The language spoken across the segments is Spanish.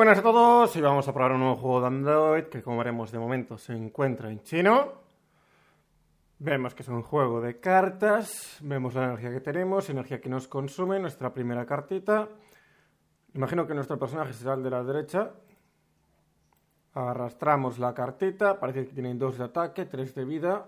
buenas a todos, y vamos a probar un nuevo juego de Android que como veremos de momento se encuentra en chino. Vemos que es un juego de cartas, vemos la energía que tenemos, energía que nos consume, nuestra primera cartita. Imagino que nuestro personaje será el de la derecha. Arrastramos la cartita, parece que tienen dos de ataque, tres de vida.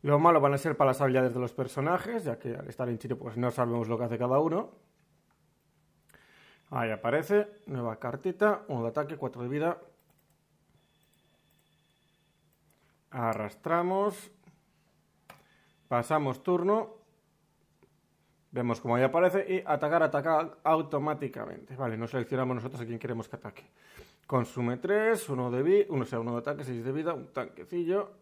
Lo malo van a ser para las habilidades de los personajes, ya que al estar en chino pues no sabemos lo que hace cada uno. Ahí aparece, nueva cartita, de ataque, 4 de vida. Arrastramos. Pasamos turno. Vemos cómo ahí aparece y atacar, atacar automáticamente. Vale, no seleccionamos nosotros a quién queremos que ataque. Consume 3, 1 de vida, uno, sea, uno de ataque, 6 de vida, un tanquecillo.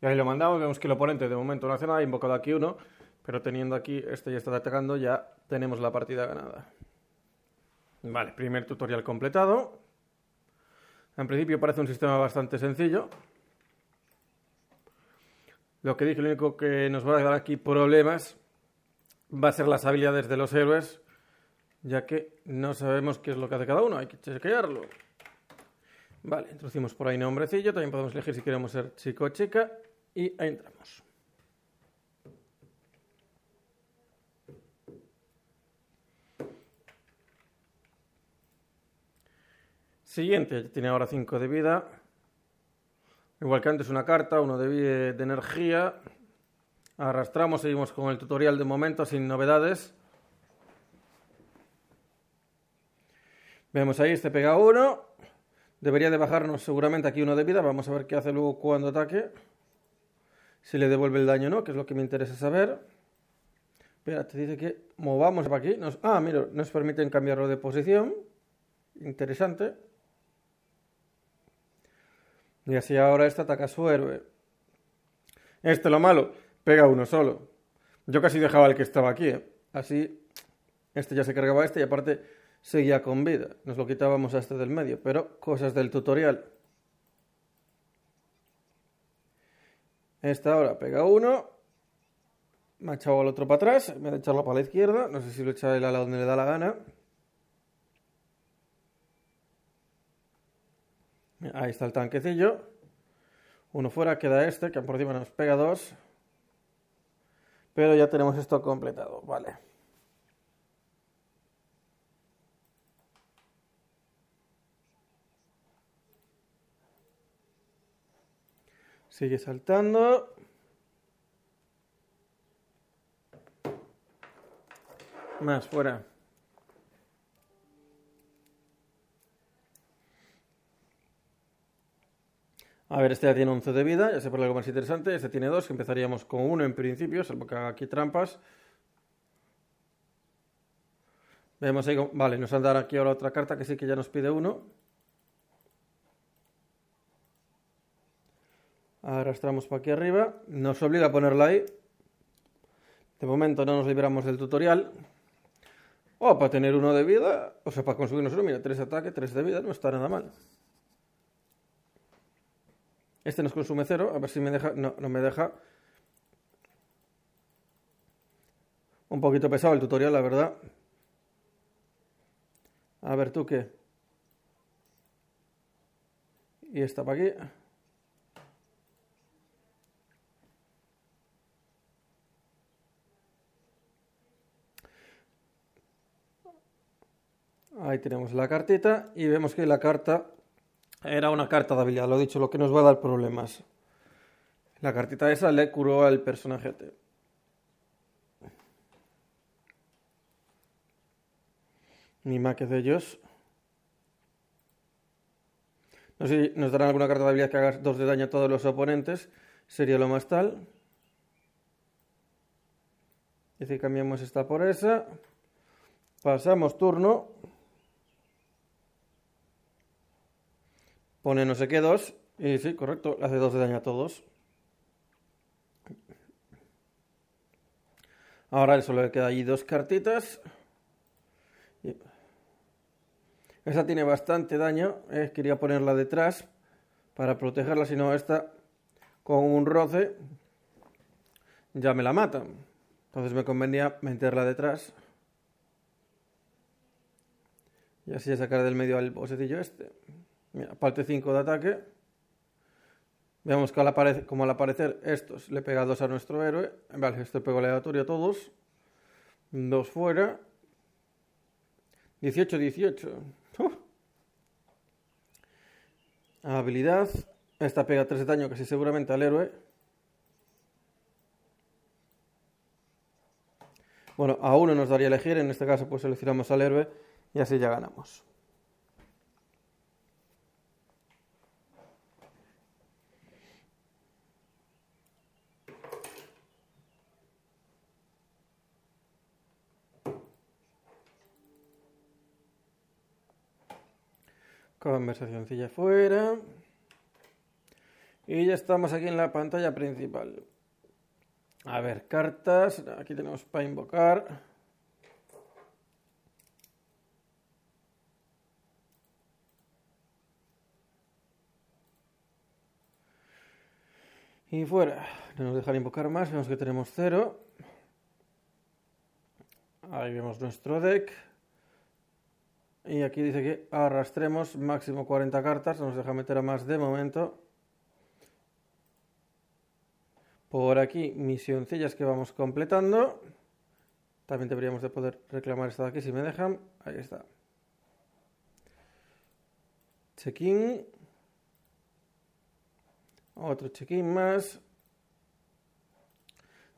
Y ahí lo mandamos, vemos que el oponente de momento no hace nada, invocado aquí uno. Pero teniendo aquí este ya está atacando, ya tenemos la partida ganada. Vale, primer tutorial completado. En principio parece un sistema bastante sencillo. Lo que dije, lo único que nos va a dar aquí problemas va a ser las habilidades de los héroes, ya que no sabemos qué es lo que hace cada uno, hay que chequearlo. Vale, introducimos por ahí nombrecillo, también podemos elegir si queremos ser chico o chica y entramos. Siguiente, tiene ahora 5 de vida. Igual que antes una carta, uno de, de energía. Arrastramos, seguimos con el tutorial de momento sin novedades. Vemos ahí, este pega uno. Debería de bajarnos seguramente aquí uno de vida. Vamos a ver qué hace luego cuando ataque. Si le devuelve el daño o no, que es lo que me interesa saber. Espera, te dice que movamos para aquí. Ah, mira, nos permiten cambiarlo de posición. Interesante. Y así ahora este ataca a su héroe. Este lo malo, pega uno solo. Yo casi dejaba el que estaba aquí. ¿eh? Así, este ya se cargaba este y aparte seguía con vida. Nos lo quitábamos a este del medio, pero cosas del tutorial. Esta ahora pega uno. Me ha echado al otro para atrás. Me ha echado para la izquierda. No sé si lo echa él a donde le da la gana. Ahí está el tanquecillo. Uno fuera, queda este, que por encima nos pega dos. Pero ya tenemos esto completado, vale. Sigue saltando. Más fuera. A ver, este ya tiene 11 de vida, ya se pone algo más interesante. Este tiene 2, que empezaríamos con 1 en principio, salvo que haga aquí trampas. Vemos ahí, vale, nos han dado aquí ahora otra carta que sí que ya nos pide 1. Arrastramos para aquí arriba, nos obliga a ponerla ahí. De momento no nos liberamos del tutorial. O para tener uno de vida, o sea, para conseguirnos uno, mira, 3 de ataque, 3 de vida, no está nada mal. Este nos consume cero. A ver si me deja. No, no me deja. Un poquito pesado el tutorial, la verdad. A ver, tú qué. Y esta para aquí. Ahí tenemos la cartita y vemos que la carta era una carta de habilidad, lo he dicho, lo que nos va a dar problemas. La cartita esa le curó al personaje T. Ni más que de ellos. No sé si nos darán alguna carta de habilidad que haga dos de daño a todos los oponentes. Sería lo más tal. Y si cambiamos esta por esa. Pasamos turno. Pone no sé qué dos, Y sí, correcto, hace dos de daño a todos. Ahora solo le queda allí dos cartitas. Esta tiene bastante daño. Eh, quería ponerla detrás para protegerla, si no, esta con un roce ya me la mata. Entonces me convenía meterla detrás. Y así sacar del medio al bocetillo este parte 5 de ataque. Veamos que al aparecer, como al aparecer estos le pega 2 a nuestro héroe. Vale, esto pego aleatorio a todos. Dos fuera. 18, 18. Habilidad. Esta pega 3 de daño casi seguramente al héroe. Bueno, a uno nos daría elegir, en este caso pues seleccionamos al héroe y así ya ganamos. Conversacioncilla fuera. Y ya estamos aquí en la pantalla principal. A ver, cartas. Aquí tenemos para invocar. Y fuera. No nos dejan invocar más. Vemos que tenemos cero. Ahí vemos nuestro deck. Y aquí dice que arrastremos máximo 40 cartas, no nos deja meter a más de momento. Por aquí, misioncillas que vamos completando. También deberíamos de poder reclamar esta de aquí si me dejan. Ahí está. Check-in. Otro check-in más.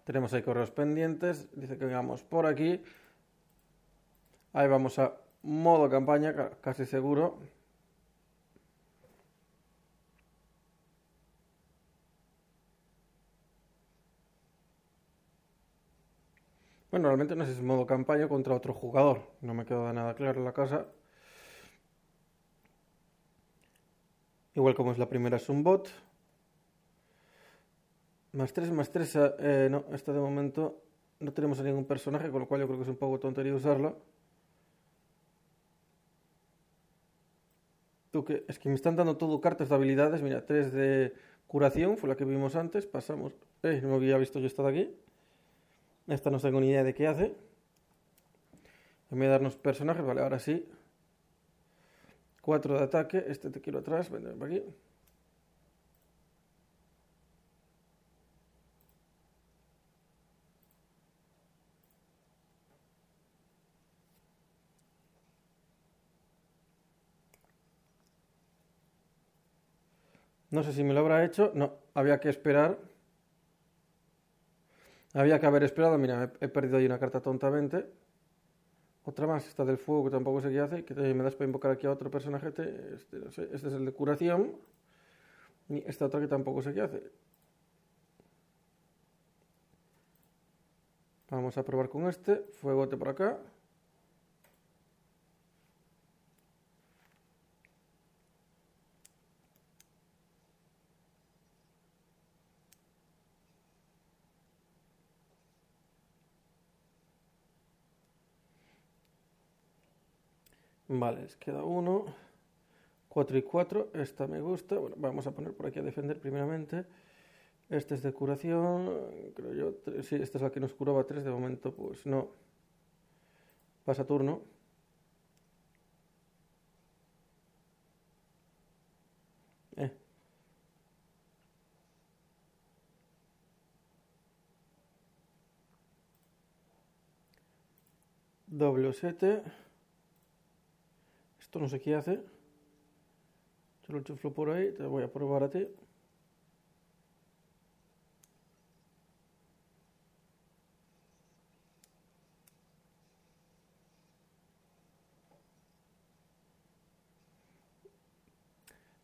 Tenemos ahí correos pendientes. Dice que vengamos por aquí. Ahí vamos a modo campaña, casi seguro. Bueno, realmente no sé si es modo campaña contra otro jugador. No me queda nada claro la casa Igual como es la primera, es un bot. Más tres, más 3. Eh, no, esta de momento no tenemos a ningún personaje, con lo cual yo creo que es un poco tontería usarlo. es que me están dando todo cartas de habilidades. Mira, tres de curación, fue la que vimos antes. Pasamos. Eh, no había visto yo esta de aquí. Esta no tengo ni idea de qué hace. voy a darnos personajes, vale, ahora sí. Cuatro de ataque. Este te quiero atrás. Venga, ven aquí. No sé si me lo habrá hecho. No, había que esperar. Había que haber esperado. Mira, he, perdido ahí una carta tontamente. Otra más, esta del fuego, que tampoco sé qué hace. Que me das para invocar aquí a otro personaje. Este, este es el de curación. Y esta otra que tampoco sé qué hace. Vamos a probar con este. Fuegote por acá. Vale, les queda uno. Cuatro y cuatro. esta me gusta. Bueno, vamos a poner por aquí a defender primeramente. Este es de curación, creo yo. Sí, esta es la que nos curaba tres De momento, pues no. Pasa turno. Eh. Doble 7. Esto no sé qué hace. Yo lo chuflo por ahí, te voy a probar a ti.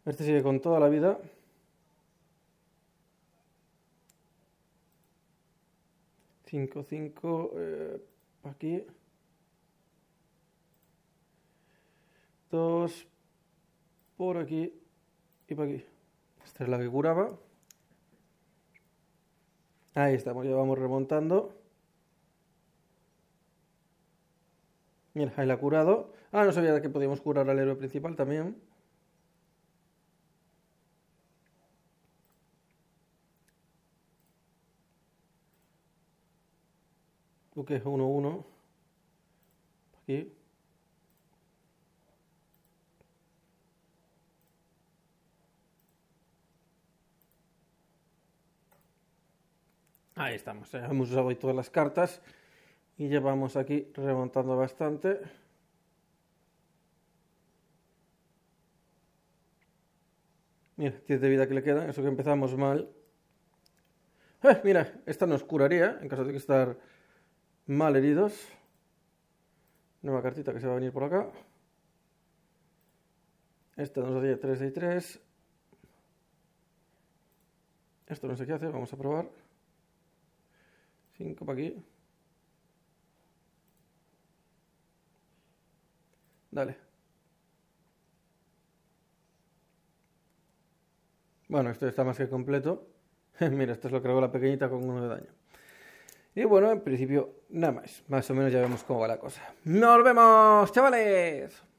Este sigue con toda la vida. Cinco, cinco, eh, aquí. por aquí y por aquí. Esta es la que curaba. Ahí estamos, ya vamos remontando. Mira, ahí la ha curado. Ah, no sabía que podíamos curar al héroe principal también. Lo que es 1-1. Aquí. Ahí estamos, eh, hemos usado hoy todas las cartas y llevamos aquí remontando bastante. Mira, 10 de vida que le quedan, eso que empezamos mal. Eh, mira, esta nos curaría en caso de que estar mal heridos. Nueva cartita que se va a venir por acá. Esta nos hacía 3 de 3. Esto no sé qué hacer, vamos a probar. 5 aquí. Dale. Bueno, esto está más que completo. Mira, esto es lo que hago la pequeñita con uno de daño. Y bueno, en principio, nada más. Más o menos ya vemos cómo va la cosa. ¡Nos vemos, chavales!